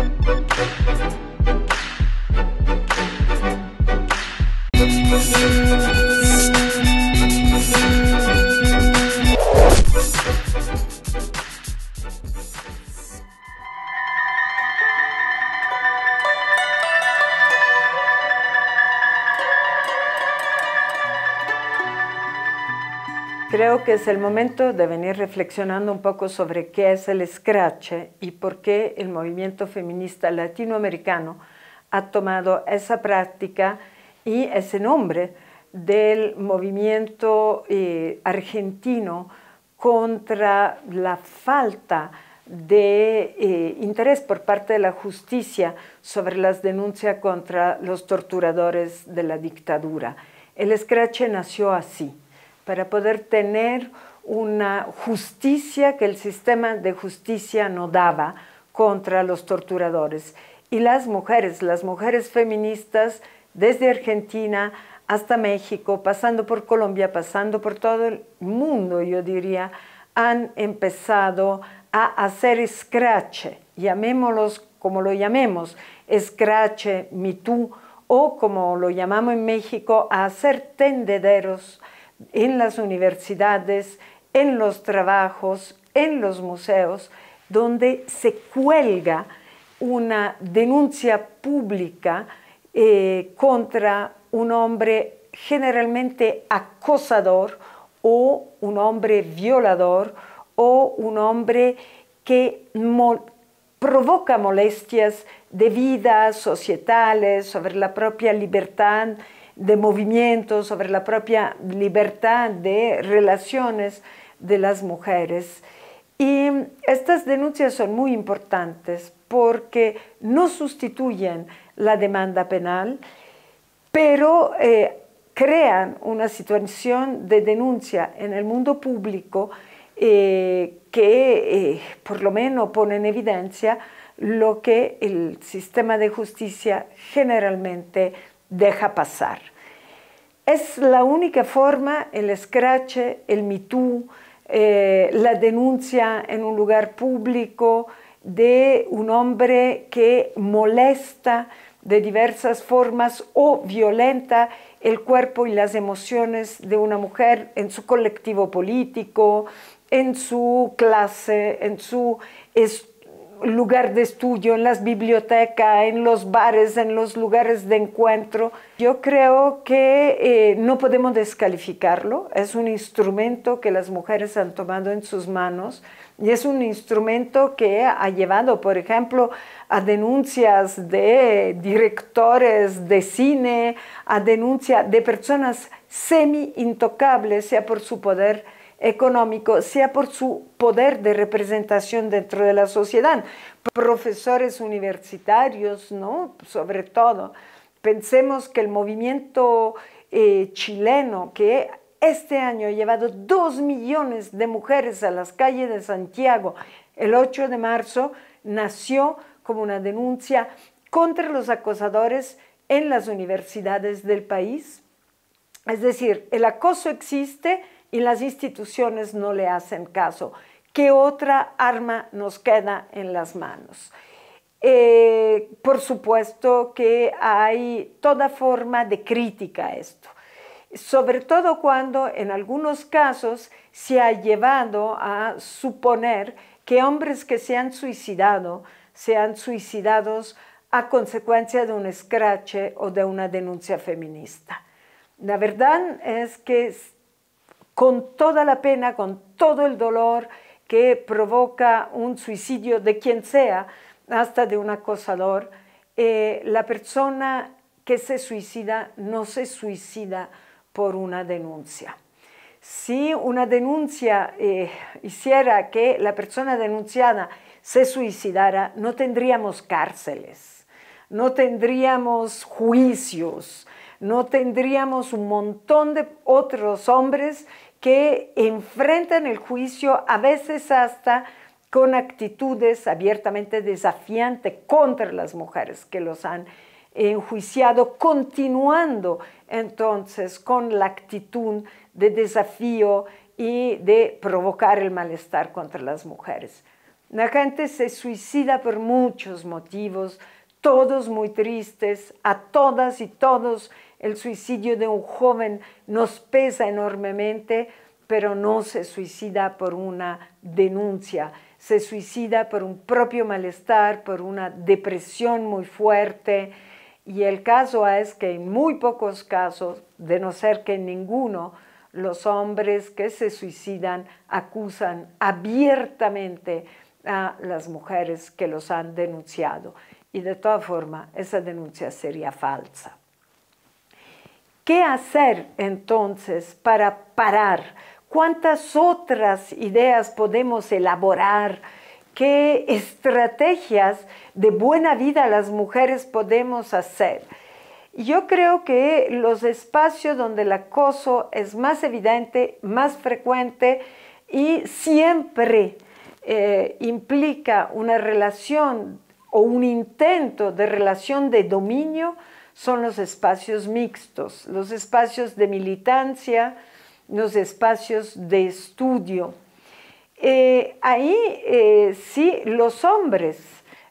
thank you Creo que es el momento de venir reflexionando un poco sobre qué es el scratch y por qué el movimiento feminista latinoamericano ha tomado esa práctica y ese nombre del movimiento eh, argentino contra la falta de eh, interés por parte de la justicia sobre las denuncias contra los torturadores de la dictadura. El escrache nació así para poder tener una justicia que el sistema de justicia no daba contra los torturadores. Y las mujeres, las mujeres feministas desde Argentina hasta México, pasando por Colombia, pasando por todo el mundo, yo diría, han empezado a hacer scratch, llamémoslos como lo llamemos, scratch, me o como lo llamamos en México, a hacer tendederos en las universidades, en los trabajos, en los museos, donde se cuelga una denuncia pública eh, contra un hombre generalmente acosador o un hombre violador o un hombre que provoca molestias de vida societales, sobre la propia libertad de movimientos, sobre la propia libertad de relaciones de las mujeres. Y estas denuncias son muy importantes porque no sustituyen la demanda penal, pero eh, crean una situación de denuncia en el mundo público eh, que eh, por lo menos pone en evidencia lo que el sistema de justicia generalmente deja pasar. Es la única forma, el escrache, el Me eh, la denuncia en un lugar público de un hombre que molesta de diversas formas o violenta el cuerpo y las emociones de una mujer en su colectivo político, en su clase, en su estudio lugar de estudio, en las bibliotecas, en los bares, en los lugares de encuentro. Yo creo que eh, no podemos descalificarlo, es un instrumento que las mujeres han tomado en sus manos y es un instrumento que ha llevado, por ejemplo, a denuncias de directores de cine, a denuncias de personas semi-intocables, sea por su poder económico sea por su poder de representación dentro de la sociedad. Profesores universitarios, ¿no? Sobre todo. Pensemos que el movimiento eh, chileno, que este año ha llevado dos millones de mujeres a las calles de Santiago, el 8 de marzo, nació como una denuncia contra los acosadores en las universidades del país. Es decir, el acoso existe, y las instituciones no le hacen caso. ¿Qué otra arma nos queda en las manos? Eh, por supuesto que hay toda forma de crítica a esto, sobre todo cuando en algunos casos se ha llevado a suponer que hombres que se han suicidado sean suicidados a consecuencia de un escrache o de una denuncia feminista. La verdad es que con toda la pena, con todo el dolor que provoca un suicidio de quien sea, hasta de un acosador, eh, la persona que se suicida no se suicida por una denuncia. Si una denuncia eh, hiciera que la persona denunciada se suicidara, no tendríamos cárceles, no tendríamos juicios, no tendríamos un montón de otros hombres que enfrentan el juicio a veces hasta con actitudes abiertamente desafiantes contra las mujeres que los han enjuiciado, continuando entonces con la actitud de desafío y de provocar el malestar contra las mujeres. La gente se suicida por muchos motivos, todos muy tristes, a todas y todos el suicidio de un joven nos pesa enormemente, pero no se suicida por una denuncia, se suicida por un propio malestar, por una depresión muy fuerte. Y el caso es que en muy pocos casos, de no ser que en ninguno, los hombres que se suicidan acusan abiertamente a las mujeres que los han denunciado. Y de toda forma esa denuncia sería falsa. ¿Qué hacer entonces para parar? ¿Cuántas otras ideas podemos elaborar? ¿Qué estrategias de buena vida las mujeres podemos hacer? Yo creo que los espacios donde el acoso es más evidente, más frecuente y siempre eh, implica una relación o un intento de relación de dominio son los espacios mixtos, los espacios de militancia, los espacios de estudio. Eh, ahí si eh, sí los hombres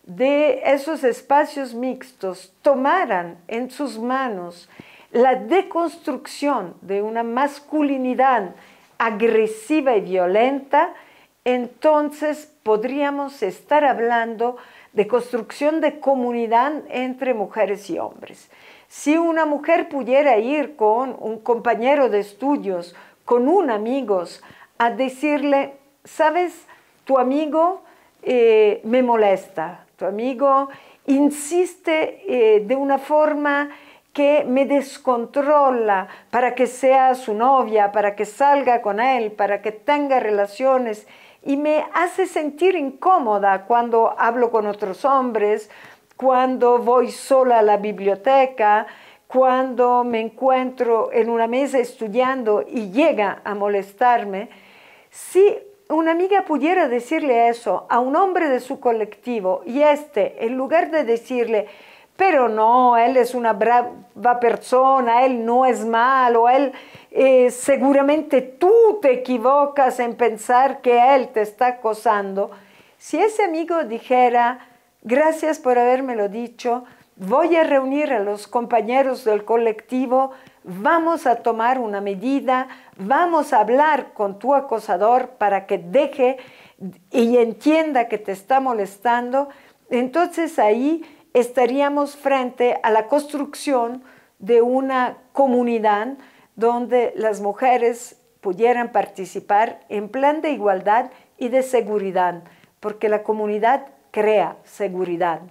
de esos espacios mixtos tomaran en sus manos la deconstrucción de una masculinidad agresiva y violenta, entonces podríamos estar hablando de construcción de comunidad entre mujeres y hombres. Si una mujer pudiera ir con un compañero de estudios, con un amigo, a decirle, sabes, tu amigo eh, me molesta, tu amigo insiste eh, de una forma que me descontrola para que sea su novia, para que salga con él, para que tenga relaciones y me hace sentir incómoda cuando hablo con otros hombres, cuando voy sola a la biblioteca, cuando me encuentro en una mesa estudiando y llega a molestarme, si una amiga pudiera decirle eso a un hombre de su colectivo y este, en lugar de decirle, pero no, él es una brava persona, él no es malo, él eh, seguramente tú te equivocas en pensar que él te está acosando. Si ese amigo dijera, gracias por habérmelo dicho, voy a reunir a los compañeros del colectivo, vamos a tomar una medida, vamos a hablar con tu acosador para que deje y entienda que te está molestando, entonces ahí estaríamos frente a la construcción de una comunidad donde las mujeres pudieran participar en plan de igualdad y de seguridad, porque la comunidad crea seguridad.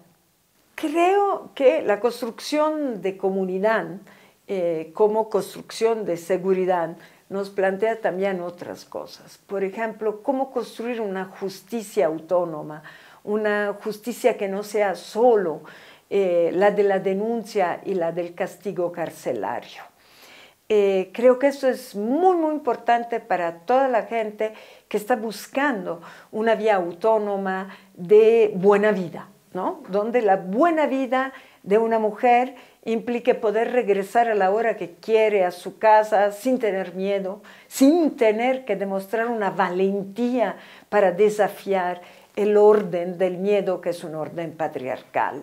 Creo que la construcción de comunidad eh, como construcción de seguridad nos plantea también otras cosas. Por ejemplo, cómo construir una justicia autónoma una justicia que no sea solo eh, la de la denuncia y la del castigo carcelario. Eh, creo que eso es muy, muy importante para toda la gente que está buscando una vía autónoma de buena vida, ¿no? Donde la buena vida de una mujer implique poder regresar a la hora que quiere a su casa sin tener miedo, sin tener que demostrar una valentía para desafiar el orden del miedo, que es un orden patriarcal.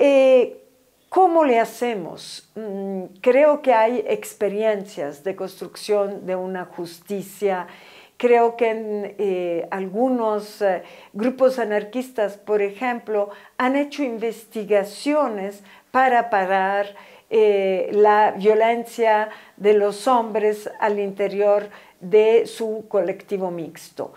Eh, ¿Cómo le hacemos? Mm, creo que hay experiencias de construcción de una justicia. Creo que eh, algunos eh, grupos anarquistas, por ejemplo, han hecho investigaciones para parar la violencia de los hombres al interior de su colectivo mixto.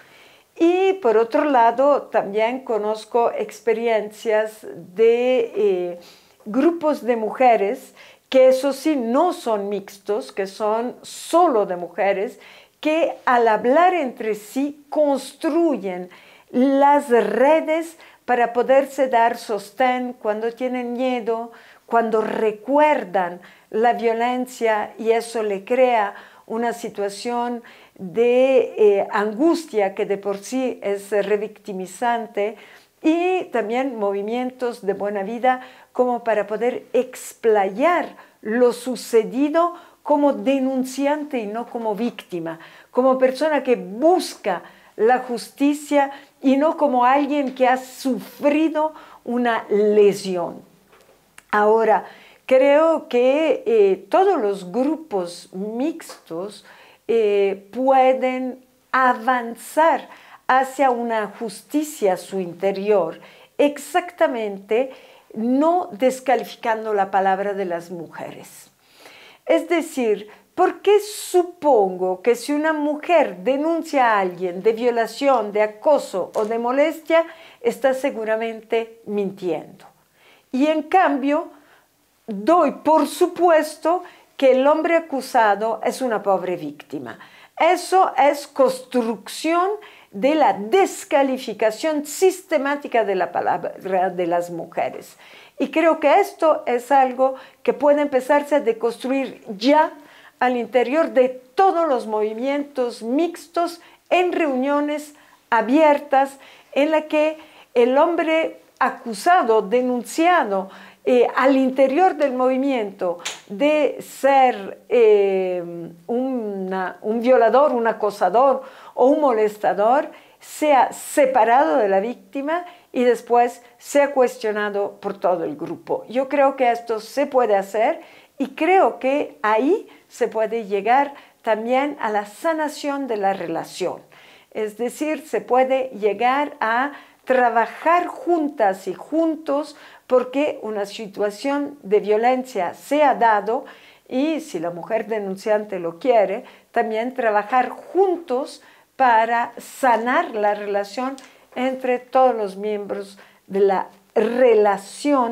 Y por otro lado, también conozco experiencias de eh, grupos de mujeres que eso sí no son mixtos, que son solo de mujeres, que al hablar entre sí construyen las redes para poderse dar sostén cuando tienen miedo, cuando recuerdan la violencia y eso le crea una situación de eh, angustia que de por sí es revictimizante y también movimientos de buena vida como para poder explayar lo sucedido como denunciante y no como víctima, como persona que busca la justicia y no como alguien que ha sufrido una lesión. Ahora, creo que eh, todos los grupos mixtos eh, pueden avanzar hacia una justicia a su interior, exactamente no descalificando la palabra de las mujeres. Es decir, ¿por qué supongo que si una mujer denuncia a alguien de violación, de acoso o de molestia, está seguramente mintiendo? Y en cambio, doy por supuesto que el hombre acusado es una pobre víctima. Eso es construcción de la descalificación sistemática de la palabra de las mujeres. Y creo que esto es algo que puede empezarse a deconstruir ya al interior de todos los movimientos mixtos en reuniones abiertas en la que el hombre acusado, denunciado, eh, al interior del movimiento de ser eh, un violador, un acosador o un molestador, sea separado de la víctima y después sea cuestionado por todo el grupo. Yo creo que esto se puede hacer y creo que ahí se puede llegar también a la sanación de la relación. Es decir, se puede llegar a trabajar juntas y juntos porque una situación de violencia se ha dado y si la mujer denunciante lo quiere, también trabajar juntos para sanar la relación entre todos los miembros de la relación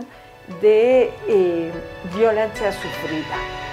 de eh, violencia sufrida.